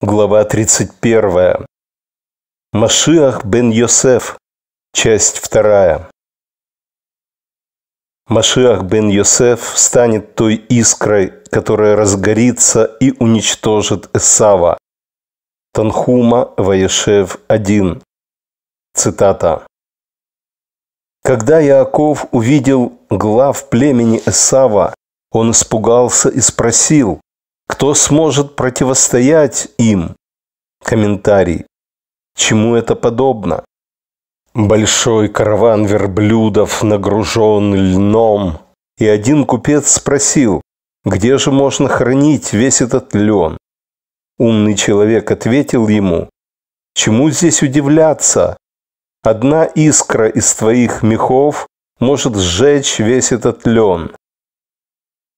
глава 31. Машиах бен Йосеф, часть 2. Машиах бен Йосеф станет той искрой, которая разгорится и уничтожит Эсава. Танхума Ваешев 1. Цитата. Когда Яаков увидел глав племени Эсава, он испугался и спросил, кто сможет противостоять им? Комментарий. Чему это подобно? Большой караван верблюдов нагружен льном. И один купец спросил, где же можно хранить весь этот лен? Умный человек ответил ему, чему здесь удивляться? Одна искра из твоих мехов может сжечь весь этот лен.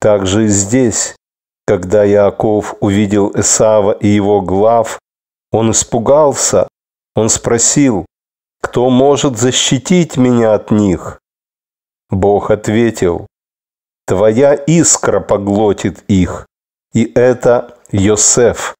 Так же и здесь. Когда Яков увидел Исава и его глав, он испугался. Он спросил, кто может защитить меня от них? Бог ответил, твоя искра поглотит их, и это Йосеф.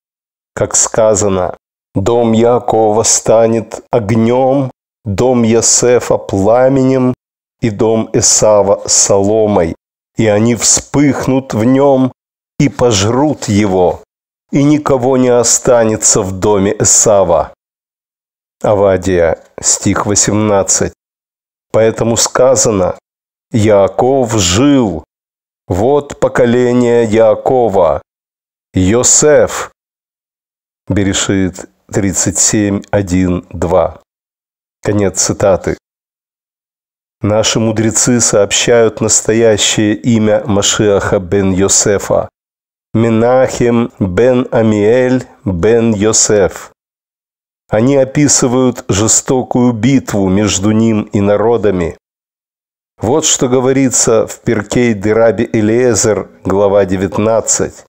Как сказано, дом Якова станет огнем, дом Йосефа пламенем и дом Исава соломой, и они вспыхнут в нем, и пожрут его, и никого не останется в доме Сава. Авадия, стих 18. Поэтому сказано, Яаков жил, вот поколение Яакова, Йосеф, Берешит 37, 1, 2. Конец цитаты. Наши мудрецы сообщают настоящее имя Машиаха бен Йосефа, Минахим, бен Амиэль бен Йосеф. Они описывают жестокую битву между ним и народами. Вот что говорится в Перкей Дераби Элиезер, глава 19.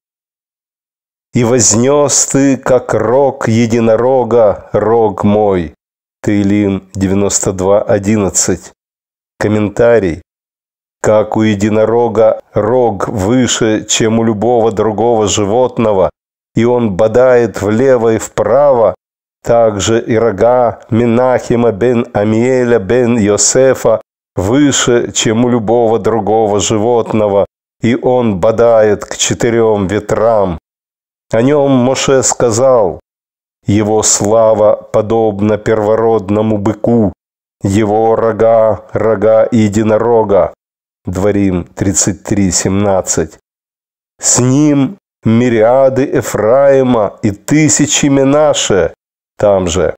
«И вознес ты, как рог единорога, рог мой». Таилим 92.11. Комментарий как у единорога рог выше, чем у любого другого животного, и он бодает влево и вправо, также и рога Минахима бен Амиеля бен Йосефа выше, чем у любого другого животного, и он бодает к четырем ветрам. О нем Моше сказал, «Его слава подобна первородному быку, его рога – рога единорога, Дворим 33.17. С ним мириады Эфраима и тысячи Менаше. Там же.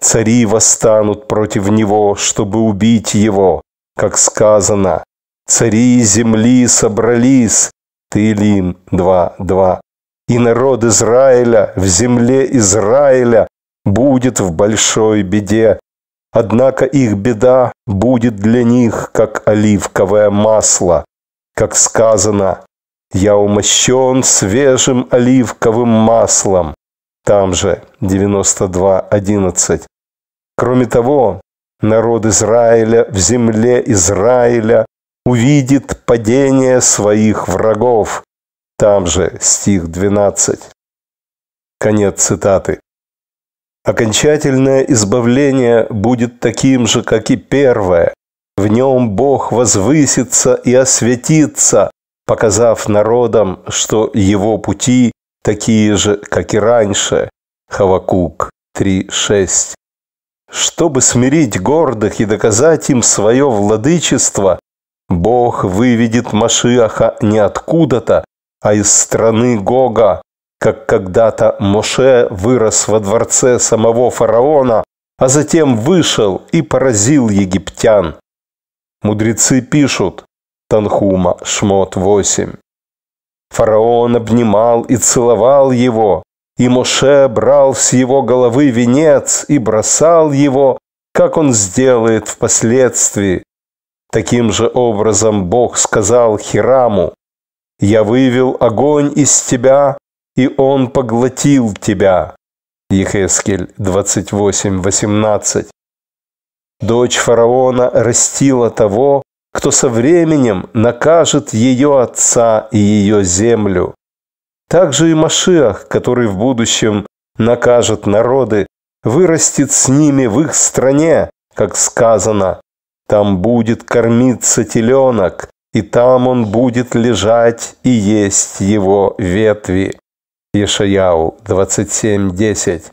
Цари восстанут против него, чтобы убить его, как сказано. Цари земли собрались. Таилим 2.2. И народ Израиля в земле Израиля будет в большой беде, Однако их беда будет для них, как оливковое масло. Как сказано, «Я умощен свежим оливковым маслом». Там же 92.11. Кроме того, народ Израиля в земле Израиля увидит падение своих врагов. Там же стих 12. Конец цитаты. Окончательное избавление будет таким же, как и первое. В нем Бог возвысится и осветится, показав народам, что его пути такие же, как и раньше. Хавакук 3.6. Чтобы смирить гордых и доказать им свое владычество, Бог выведет Машиаха не откуда-то, а из страны Гога, как когда-то Моше вырос во дворце самого фараона, а затем вышел и поразил египтян. Мудрецы пишут, Танхума, Шмот 8. Фараон обнимал и целовал его, и Моше брал с его головы венец и бросал его, как он сделает впоследствии. Таким же образом Бог сказал Хираму, «Я вывел огонь из тебя, и он поглотил тебя. Ехескель 28:18. Дочь фараона растила того, кто со временем накажет ее отца и ее землю. Также и Машиах, который в будущем накажет народы, вырастет с ними в их стране, как сказано, «Там будет кормиться теленок, и там он будет лежать и есть его ветви». Ешаяу 27.10.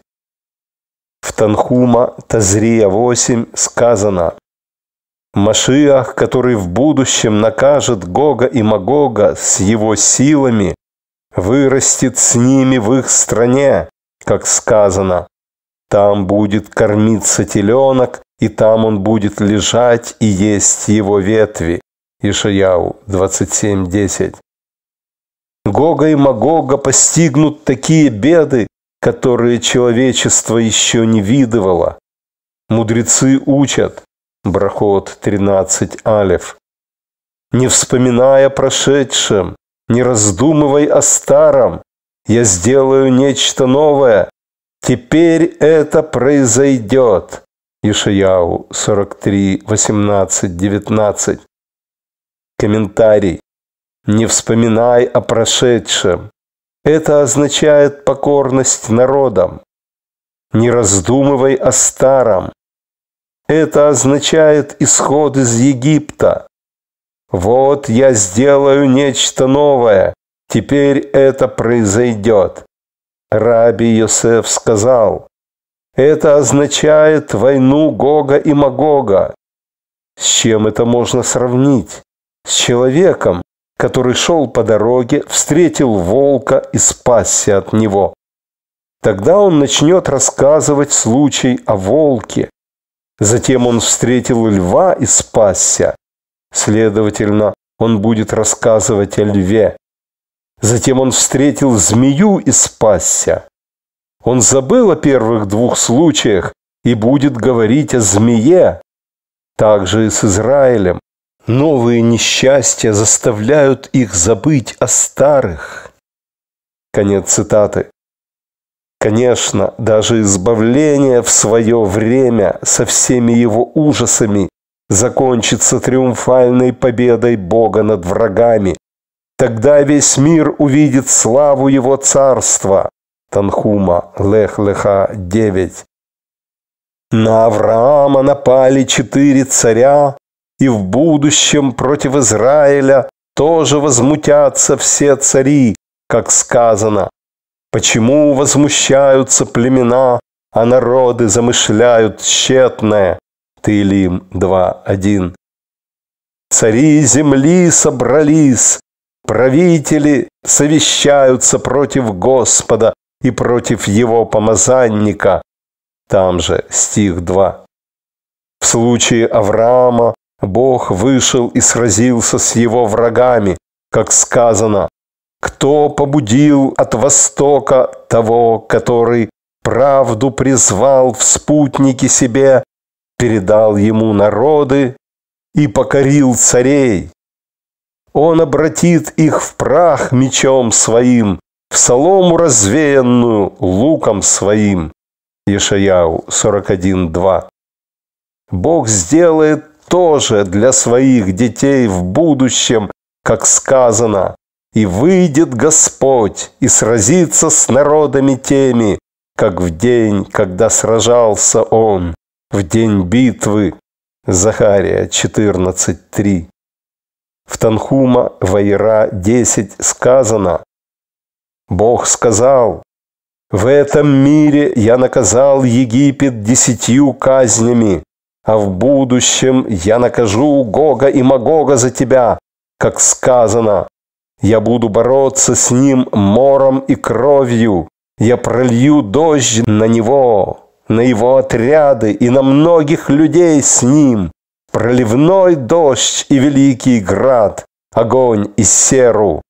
В Танхума Тазрия 8 сказано «Машиах, который в будущем накажет Гога и Магога с его силами, вырастет с ними в их стране, как сказано. Там будет кормиться теленок, и там он будет лежать и есть его ветви». Ишаяу 27.10. Гога и Магога постигнут такие беды, которые человечество еще не видывало. Мудрецы учат, Брахот 13 Алев, не вспоминая прошедшем, не раздумывай о старом, я сделаю нечто новое, теперь это произойдет. Ишаяу 43, 18, 19. Комментарий не вспоминай о прошедшем. Это означает покорность народам. Не раздумывай о старом. Это означает исход из Египта. Вот я сделаю нечто новое. Теперь это произойдет. Раби Йосеф сказал, это означает войну Гога и Магога. С чем это можно сравнить? С человеком, который шел по дороге, встретил волка и спасся от него. Тогда он начнет рассказывать случай о волке. Затем он встретил льва и спасся. Следовательно, он будет рассказывать о льве. Затем он встретил змею и спасся. Он забыл о первых двух случаях и будет говорить о змее. Также и с Израилем. Новые несчастья заставляют их забыть о старых. Конец цитаты. Конечно, даже избавление в свое время со всеми его ужасами закончится триумфальной победой Бога над врагами. Тогда весь мир увидит славу его царства. Танхума, Лех-Леха 9. На Авраама напали четыре царя, и в будущем против Израиля тоже возмутятся все цари, как сказано. Почему возмущаются племена, а народы замышляют тщетное? Таилим 2.1 Цари земли собрались, правители совещаются против Господа и против его помазанника. Там же стих 2. В случае Авраама Бог вышел и сразился с его врагами, как сказано, «Кто побудил от востока того, который правду призвал в спутники себе, передал ему народы и покорил царей?» Он обратит их в прах мечом своим, в солому развеянную луком своим. Ешаяу 41.2 Бог сделает тоже для своих детей в будущем, как сказано, «И выйдет Господь и сразится с народами теми, как в день, когда сражался Он, в день битвы». Захария 14.3 в Танхума Вайра 10 сказано, Бог сказал, «В этом мире я наказал Египет десятью казнями, а в будущем я накажу Гога и Магога за тебя, как сказано. Я буду бороться с ним мором и кровью, я пролью дождь на него, на его отряды и на многих людей с ним, проливной дождь и великий град, огонь и серу.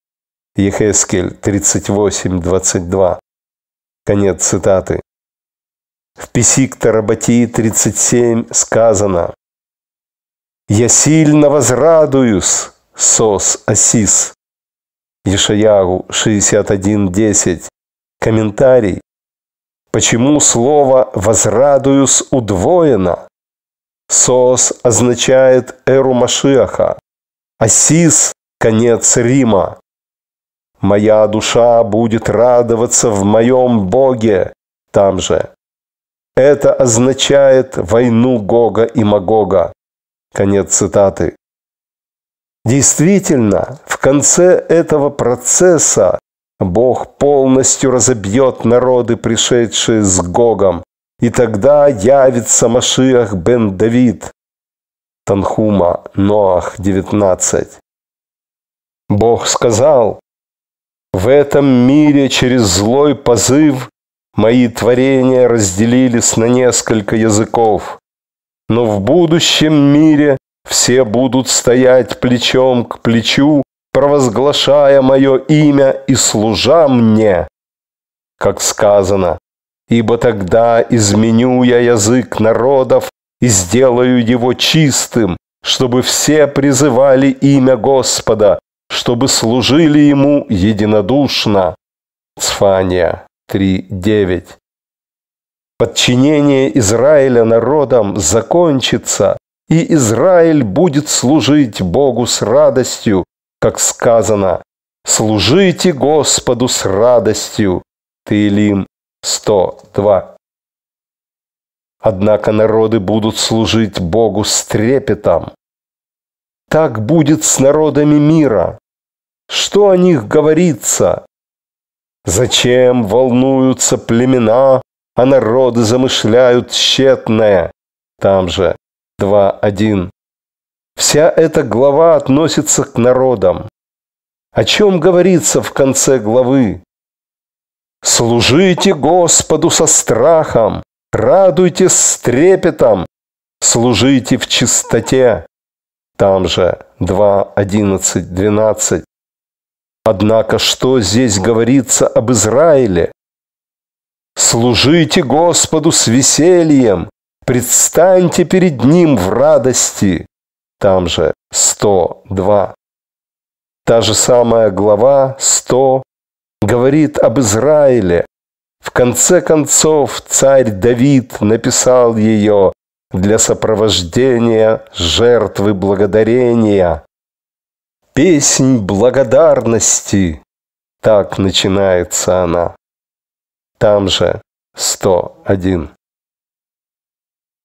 Ехескель 38.22. Конец цитаты. В Писик-Тарабатии 37 сказано «Я сильно возрадуюсь, сос Асис». Ешаягу 61.10. Комментарий. Почему слово «возрадуюсь» удвоено? Сос означает эру Машиаха. Асис – конец Рима. «Моя душа будет радоваться в моем Боге» там же. Это означает войну Гога и Магога. Конец цитаты. Действительно, в конце этого процесса Бог полностью разобьет народы, пришедшие с Гогом, и тогда явится Машиах бен Давид. Танхума, Ноах, 19. Бог сказал, в этом мире через злой позыв Мои творения разделились на несколько языков. Но в будущем мире все будут стоять плечом к плечу, провозглашая мое имя и служа мне. Как сказано, ибо тогда изменю я язык народов и сделаю его чистым, чтобы все призывали имя Господа, чтобы служили Ему единодушно. Цфания. 3.9. Подчинение Израиля народам закончится, и Израиль будет служить Богу с радостью, как сказано, «Служите Господу с радостью» Таилим 102. Однако народы будут служить Богу с трепетом. Так будет с народами мира. Что о них говорится? Зачем волнуются племена, а народы замышляют тщетное? Там же 2.1. Вся эта глава относится к народам. О чем говорится в конце главы? «Служите Господу со страхом, радуйте с трепетом, служите в чистоте». Там же 2, 11, 12. Однако что здесь говорится об Израиле? «Служите Господу с весельем, предстаньте перед Ним в радости». Там же 102. Та же самая глава 100 говорит об Израиле. В конце концов, царь Давид написал ее для сопровождения жертвы благодарения песнь благодарности. Так начинается она. Там же 101.